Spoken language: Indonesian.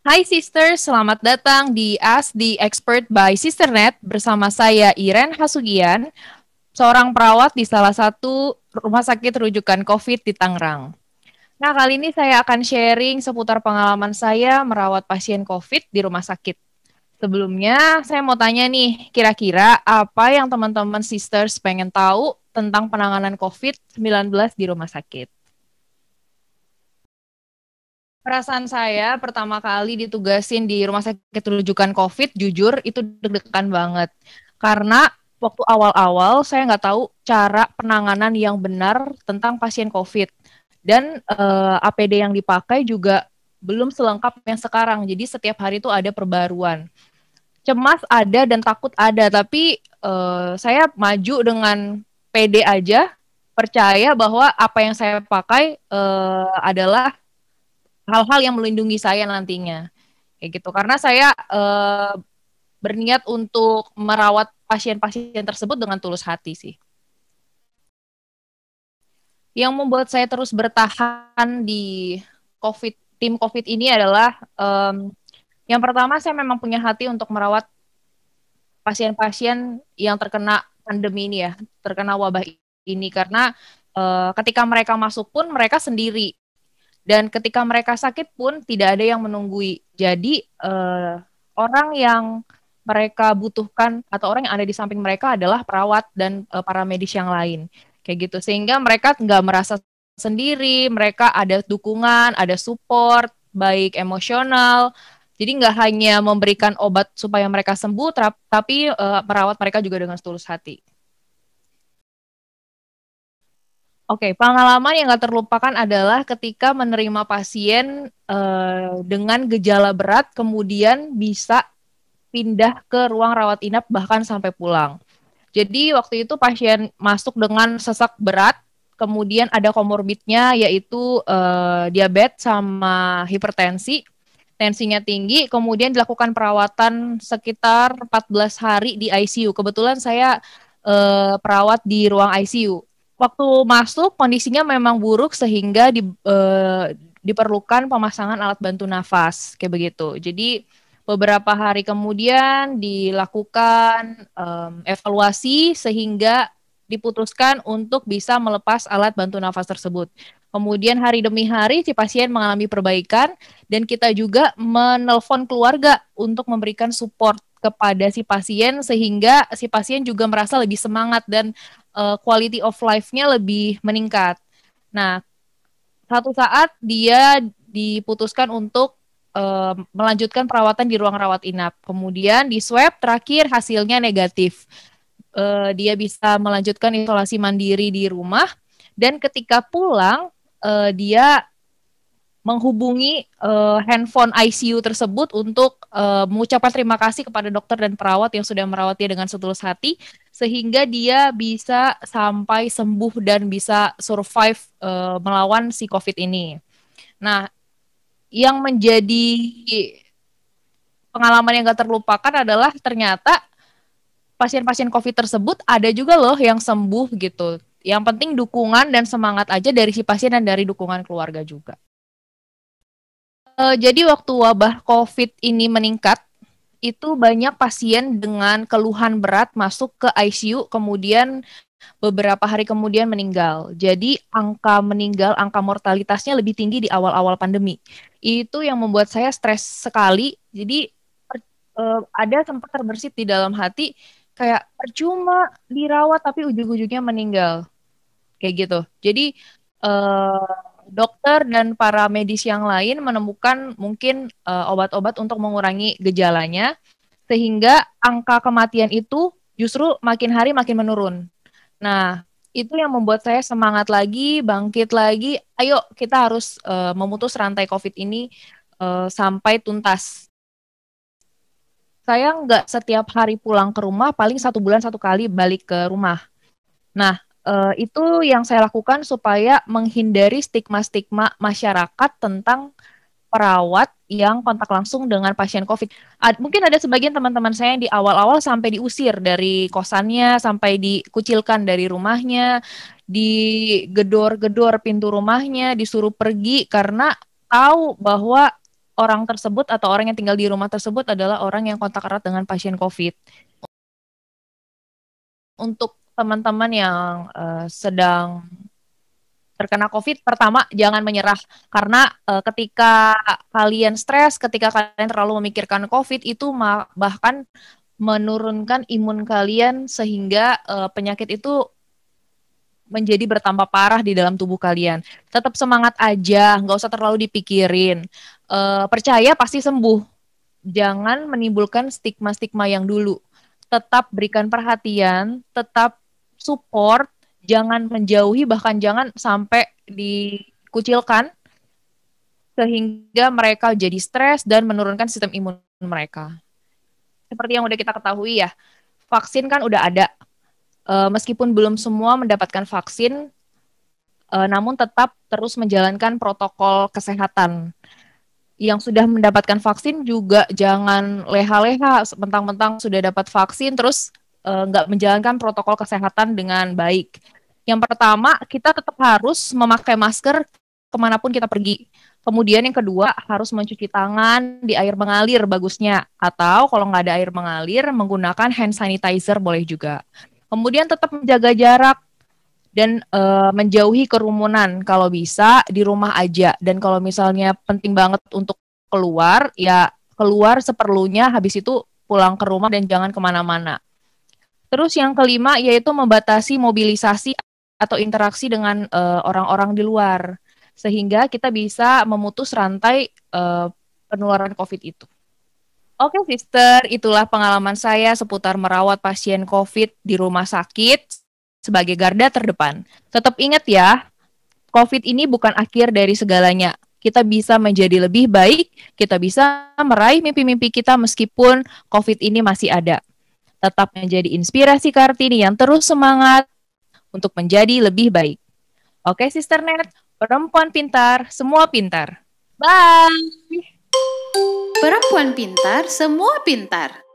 Hai sisters, selamat datang di Ask the Expert by Sisternet bersama saya Iren Hasugian, seorang perawat di salah satu rumah sakit rujukan COVID di Tangerang. Nah, kali ini saya akan sharing seputar pengalaman saya merawat pasien COVID di rumah sakit. Sebelumnya, saya mau tanya nih, kira-kira apa yang teman-teman sisters pengen tahu tentang penanganan COVID-19 di rumah sakit? Perasaan saya pertama kali ditugasin di rumah sakit rujukan COVID, jujur itu deg-degan banget. Karena waktu awal-awal saya nggak tahu cara penanganan yang benar tentang pasien COVID. Dan eh, APD yang dipakai juga belum selengkap yang sekarang. Jadi setiap hari itu ada perbaruan. Cemas ada dan takut ada, tapi eh, saya maju dengan PD aja, percaya bahwa apa yang saya pakai eh, adalah hal-hal yang melindungi saya nantinya kayak gitu karena saya e, berniat untuk merawat pasien-pasien tersebut dengan tulus hati sih yang membuat saya terus bertahan di COVID tim COVID ini adalah um, yang pertama saya memang punya hati untuk merawat pasien-pasien yang terkena pandemi ini ya terkena wabah ini karena uh, ketika mereka masuk pun mereka sendiri dan ketika mereka sakit pun tidak ada yang menunggui. Jadi eh, orang yang mereka butuhkan atau orang yang ada di samping mereka adalah perawat dan eh, para medis yang lain. Kayak gitu sehingga mereka nggak merasa sendiri, mereka ada dukungan, ada support baik emosional. Jadi nggak hanya memberikan obat supaya mereka sembuh, tapi uh, eh, merawat mereka juga dengan setulus hati. Oke, okay, pengalaman yang gak terlupakan adalah ketika menerima pasien uh, dengan gejala berat, kemudian bisa pindah ke ruang rawat inap bahkan sampai pulang. Jadi waktu itu pasien masuk dengan sesak berat, kemudian ada komorbidnya yaitu uh, diabetes sama hipertensi. Tensinya tinggi, kemudian dilakukan perawatan sekitar 14 hari di ICU. Kebetulan saya uh, perawat di ruang ICU waktu masuk kondisinya memang buruk sehingga di, eh, diperlukan pemasangan alat bantu nafas kayak begitu. Jadi beberapa hari kemudian dilakukan um, evaluasi sehingga diputuskan untuk bisa melepas alat bantu nafas tersebut. Kemudian hari demi hari si pasien mengalami perbaikan dan kita juga menelpon keluarga untuk memberikan support kepada si pasien sehingga si pasien juga merasa lebih semangat dan uh, quality of life-nya lebih meningkat. Nah, satu saat dia diputuskan untuk uh, melanjutkan perawatan di ruang rawat inap. Kemudian di swab terakhir hasilnya negatif. Uh, dia bisa melanjutkan isolasi mandiri di rumah dan ketika pulang uh, dia menghubungi uh, handphone ICU tersebut untuk uh, mengucapkan terima kasih kepada dokter dan perawat yang sudah merawatnya dengan setulus hati sehingga dia bisa sampai sembuh dan bisa survive uh, melawan si COVID ini. Nah, yang menjadi pengalaman yang gak terlupakan adalah ternyata pasien-pasien COVID tersebut ada juga loh yang sembuh gitu. Yang penting dukungan dan semangat aja dari si pasien dan dari dukungan keluarga juga uh, jadi waktu wabah COVID ini meningkat, itu banyak pasien dengan keluhan berat masuk ke ICU, kemudian beberapa hari kemudian meninggal. Jadi angka meninggal, angka mortalitasnya lebih tinggi di awal-awal pandemi. Itu yang membuat saya stres sekali. Jadi uh, ada sempat terbersit di dalam hati kayak percuma dirawat tapi ujung-ujungnya meninggal. Kayak gitu. Jadi uh, dokter dan para medis yang lain menemukan mungkin uh, obat-obat untuk mengurangi gejalanya sehingga angka kematian itu justru makin hari makin menurun. Nah, itu yang membuat saya semangat lagi, bangkit lagi. Ayo kita harus uh, memutus rantai COVID ini uh, sampai tuntas. Saya nggak setiap hari pulang ke rumah, paling satu bulan satu kali balik ke rumah. Nah, uh, itu yang saya lakukan supaya menghindari stigma-stigma masyarakat tentang perawat yang kontak langsung dengan pasien COVID. Ad, mungkin ada sebagian teman-teman saya yang di awal-awal sampai diusir dari kosannya, sampai dikucilkan dari rumahnya, digedor-gedor pintu rumahnya, disuruh pergi karena tahu bahwa orang tersebut atau orang yang tinggal di rumah tersebut adalah orang yang kontak erat dengan pasien COVID. Untuk teman-teman yang uh, sedang terkena COVID, pertama jangan menyerah karena uh, ketika kalian stres, ketika kalian terlalu memikirkan COVID itu bahkan menurunkan imun kalian sehingga uh, penyakit itu menjadi bertambah parah di dalam tubuh kalian. Tetap semangat aja, nggak usah terlalu dipikirin. Uh, percaya pasti sembuh. Jangan menimbulkan stigma-stigma yang dulu. Tetap berikan perhatian, tetap support, jangan menjauhi bahkan jangan sampai dikucilkan sehingga mereka jadi stres dan menurunkan sistem imun mereka. Seperti yang udah kita ketahui ya, vaksin kan udah ada. E, meskipun belum semua mendapatkan vaksin, e, namun tetap terus menjalankan protokol kesehatan. Yang sudah mendapatkan vaksin juga jangan leha-leha, mentang-mentang sudah dapat vaksin terus Eh, nggak uh, menjalankan protokol kesehatan dengan baik. Yang pertama, kita tetap harus memakai masker kemanapun kita pergi. Kemudian yang kedua, harus mencuci tangan di air mengalir bagusnya. Atau kalau nggak ada air mengalir, menggunakan hand sanitizer boleh juga. Kemudian tetap menjaga jarak dan e, menjauhi kerumunan kalau bisa di rumah aja. Dan kalau misalnya penting banget untuk keluar, ya keluar seperlunya, habis itu pulang ke rumah dan jangan kemana-mana. Terus yang kelima yaitu membatasi mobilisasi atau interaksi dengan orang eh, orang-orang di luar sehingga kita bisa memutus rantai uh, penularan COVID itu. Oke, okay, sister, itulah pengalaman saya seputar merawat pasien COVID di rumah sakit sebagai garda terdepan. Tetap ingat ya, COVID ini bukan akhir dari segalanya. Kita bisa menjadi lebih baik, kita bisa meraih mimpi-mimpi kita meskipun COVID ini masih ada tetap menjadi inspirasi Kartini yang terus semangat untuk menjadi lebih baik. Oke, Sister Net, perempuan pintar, semua pintar. Bye. Perempuan pintar, semua pintar.